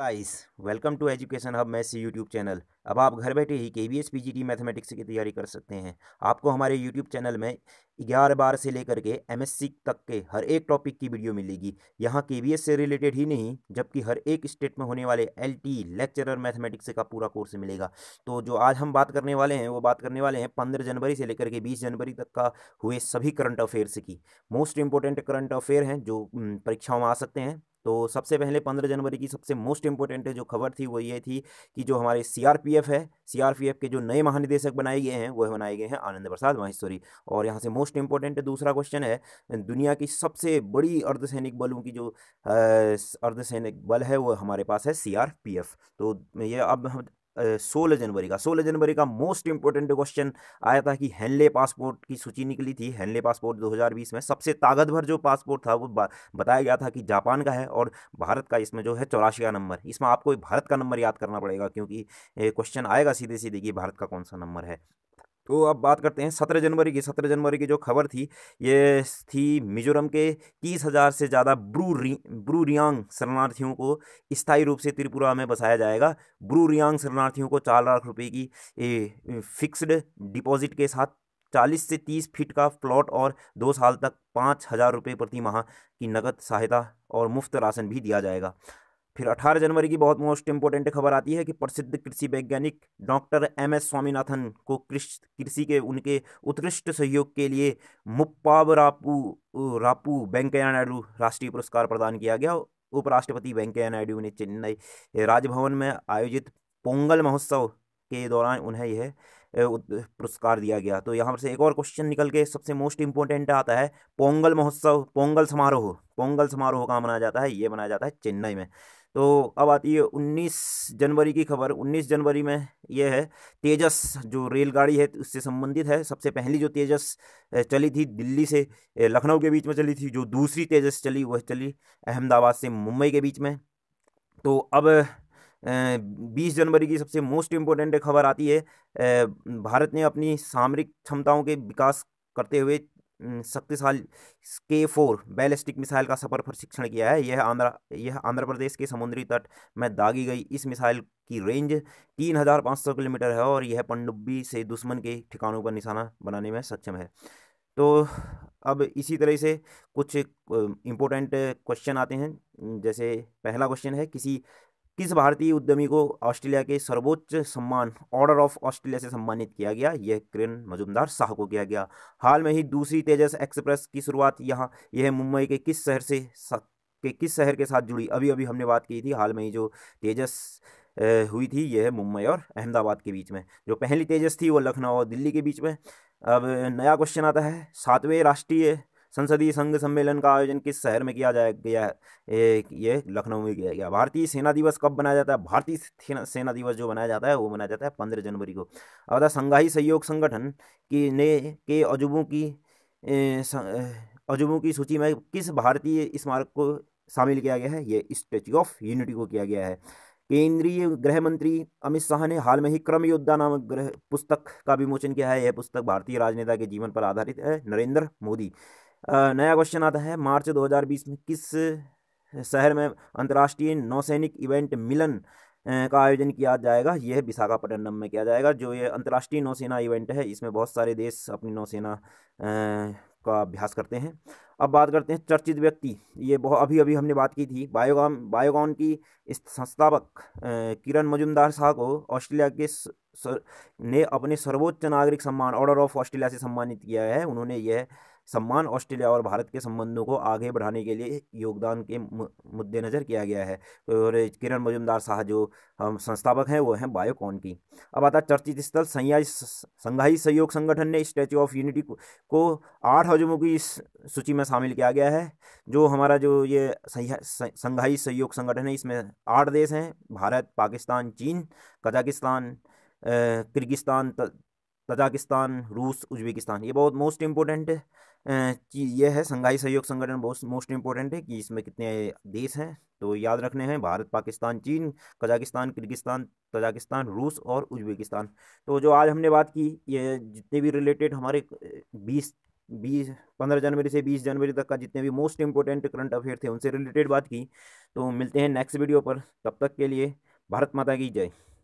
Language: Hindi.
guys welcome to education hub maths YouTube channel अब आप घर बैठे ही K V S P G mathematics की तैयारी कर सकते हैं आपको हमारे यूट्यूब चैनल में ग्यारह बार से लेकर के एम एस सी तक के हर एक टॉपिक की वीडियो मिलेगी यहाँ के बी एस से रिलेटेड ही नहीं जबकि हर एक स्टेट में होने वाले एल टी लेक्चरर मैथमेटिक्स का पूरा कोर्स मिलेगा तो जो आज हम बात करने वाले हैं वो बात करने वाले हैं पंद्रह जनवरी से लेकर के बीस जनवरी तक का हुए सभी करंट अफेयर्स की मोस्ट इंपॉर्टेंट करंट अफेयर हैं जो परीक्षाओं में आ सकते हैं तो सबसे पहले पंद्रह जनवरी की सबसे मोस्ट इंपॉर्टेंट जो खबर थी वो ये थी कि जो हमारे सीआरपीएफ है सीआरपीएफ के जो नए महानिदेशक बनाए गए हैं वो बनाए गए हैं आनंद प्रसाद महेश्वरी और यहाँ से मोस्ट इंपॉर्टेंट दूसरा क्वेश्चन है दुनिया की सबसे बड़ी अर्धसैनिक बलों की जो अर्धसैनिक बल है वो हमारे पास है सी तो ये अब सोलह जनवरी का सोलह जनवरी का मोस्ट इंपॉर्टेंट क्वेश्चन आया था कि हेनले पासपोर्ट की सूची निकली थी हेनले पासपोर्ट 2020 में सबसे ताकतवर जो पासपोर्ट था वो बताया गया था कि जापान का है और भारत का इसमें जो है चौरासी का नंबर इसमें आपको भारत का नंबर याद करना पड़ेगा क्योंकि क्वेश्चन आएगा सीधे सीधे कि भारत का कौन सा नंबर है तो अब बात करते हैं सत्रह जनवरी की सत्रह जनवरी की जो खबर थी ये थी मिजोरम के तीस हज़ार से ज़्यादा ब्रू रि, ब्रू रियांग शरणार्थियों को स्थायी रूप से त्रिपुरा में बसाया जाएगा ब्रू रियांग शरणार्थियों को चार लाख रुपए की फिक्स्ड डिपॉजिट के साथ चालीस से तीस फीट का प्लॉट और दो साल तक पाँच हज़ार रुपये प्रति माह की नकद सहायता और मुफ्त राशन भी दिया जाएगा फिर 18 जनवरी की बहुत मोस्ट इंपॉर्टेंट खबर आती है कि प्रसिद्ध कृषि वैज्ञानिक डॉक्टर एम एस स्वामीनाथन को कृषि के उनके उत्कृष्ट सहयोग के लिए मुप्पाव रापू रापू वेंकैया नायडू राष्ट्रीय पुरस्कार प्रदान किया गया उपराष्ट्रपति वेंकैया नायडू ने चेन्नई राजभवन में आयोजित पोंगल महोत्सव के दौरान उन्हें यह पुरस्कार दिया गया तो यहाँ पर से एक और क्वेश्चन निकल के सबसे मोस्ट इम्पोर्टेंट आता है पोंगल महोत्सव पोंगल समारोह पोंगल समारोह कहाँ मनाया जाता है ये मनाया जाता है चेन्नई में तो अब आती है 19 जनवरी की खबर 19 जनवरी में यह है तेजस जो रेलगाड़ी है उससे संबंधित है सबसे पहली जो तेजस चली थी दिल्ली से लखनऊ के बीच में चली थी जो दूसरी तेजस चली वह चली अहमदाबाद से मुंबई के बीच में तो अब बीस जनवरी की सबसे मोस्ट इम्पोर्टेंट खबर आती है भारत ने अपनी सामरिक क्षमताओं के विकास करते हुए शक्तिशाली के फोर बैलिस्टिक मिसाइल का सफर प्रशिक्षण किया है यह आंध्र यह आंध्र प्रदेश के समुद्री तट में दागी गई इस मिसाइल की रेंज तीन हज़ार पाँच सौ किलोमीटर है और यह पनडुब्बी से दुश्मन के ठिकानों पर निशाना बनाने में सक्षम है तो अब इसी तरह से कुछ इम्पोर्टेंट क्वेश्चन आते हैं जैसे पहला क्वेश्चन है किसी किस भारतीय उद्यमी को ऑस्ट्रेलिया के सर्वोच्च सम्मान ऑर्डर ऑफ ऑस्ट्रेलिया से सम्मानित किया गया यह किरण मजुमदार शाह को किया गया हाल में ही दूसरी तेजस एक्सप्रेस की शुरुआत यहाँ यह मुंबई के किस शहर से के किस शहर के साथ जुड़ी अभी अभी हमने बात की थी हाल में ही जो तेजस हुई थी यह मुंबई और अहमदाबाद के बीच में जो पहली तेजस थी वो लखनऊ और दिल्ली के बीच में अब नया क्वेश्चन आता है सातवें राष्ट्रीय संसदीय संघ सम्मेलन का आयोजन किस शहर में किया जाया गया है ये लखनऊ में किया गया भारतीय सेना दिवस कब मनाया जाता है भारतीय सेना दिवस जो मनाया जाता है वो मनाया जाता है पंद्रह जनवरी को अब संघाई सहयोग संगठन की ने के अजूबों की अजूबों की सूची में किस भारतीय स्मारक को शामिल किया गया है ये स्टेच्यू ऑफ यूनिटी को किया गया है केंद्रीय गृह मंत्री अमित शाह ने हाल में ही क्रम योद्धा नामक ग्रह पुस्तक का विमोचन किया है यह पुस्तक भारतीय राजनेता के जीवन पर आधारित है नरेंद्र मोदी नया क्वेश्चन आता है मार्च 2020 में किस शहर में अंतर्राष्ट्रीय नौसैनिक इवेंट मिलन का आयोजन किया जाएगा यह विशाखापट्टनम में किया जाएगा जो ये अंतर्राष्ट्रीय नौसेना इवेंट है इसमें बहुत सारे देश अपनी नौसेना का अभ्यास करते हैं अब बात करते हैं चर्चित व्यक्ति ये बहुत अभी अभी हमने बात की थी बायोगाम बायोगाम की संस्थापक किरण मजुमदार शाह को ऑस्ट्रेलिया के सर, ने अपने सर्वोच्च नागरिक सम्मान ऑर्डर ऑफ ऑस्ट्रेलिया से सम्मानित किया है उन्होंने यह सम्मान ऑस्ट्रेलिया और भारत के संबंधों को आगे बढ़ाने के लिए योगदान के मद्देनज़र किया गया है और किरण मजुमदार शाह जो हम संस्थापक हैं वो हैं बायोकॉन की अब आता चर्चित स्थल संघाई संघाई सहयोग संगठन ने स्टैचू ऑफ यूनिटी को आठ हजमों की सूची में शामिल किया गया है जो हमारा जो ये संघाई सहयोग संगठन है इसमें आठ देश हैं भारत पाकिस्तान चीन कजाकिस्तान किर्गिस्तान तजाकिस्तान रूस उज्बेकिस्तान ये बहुत मोस्ट इम्पोर्टेंट चीज़ ये है संघाई सहयोग संगठन बहुत मोस्ट इम्पोर्टेंट है कि इसमें कितने देश हैं तो याद रखने हैं भारत पाकिस्तान चीन कजाकिस्तान किर्गिस्तान तजाकिस्तान रूस और उज्बेकिस्तान तो जो आज हमने बात की ये जितने भी रिलेटेड हमारे बीस बीस पंद्रह जनवरी से बीस जनवरी तक का जितने भी मोस्ट इंपॉर्टेंट करंट अफेयर थे उनसे रिलेटेड बात की तो मिलते हैं नेक्स्ट वीडियो पर तब तक के लिए भारत माता की जय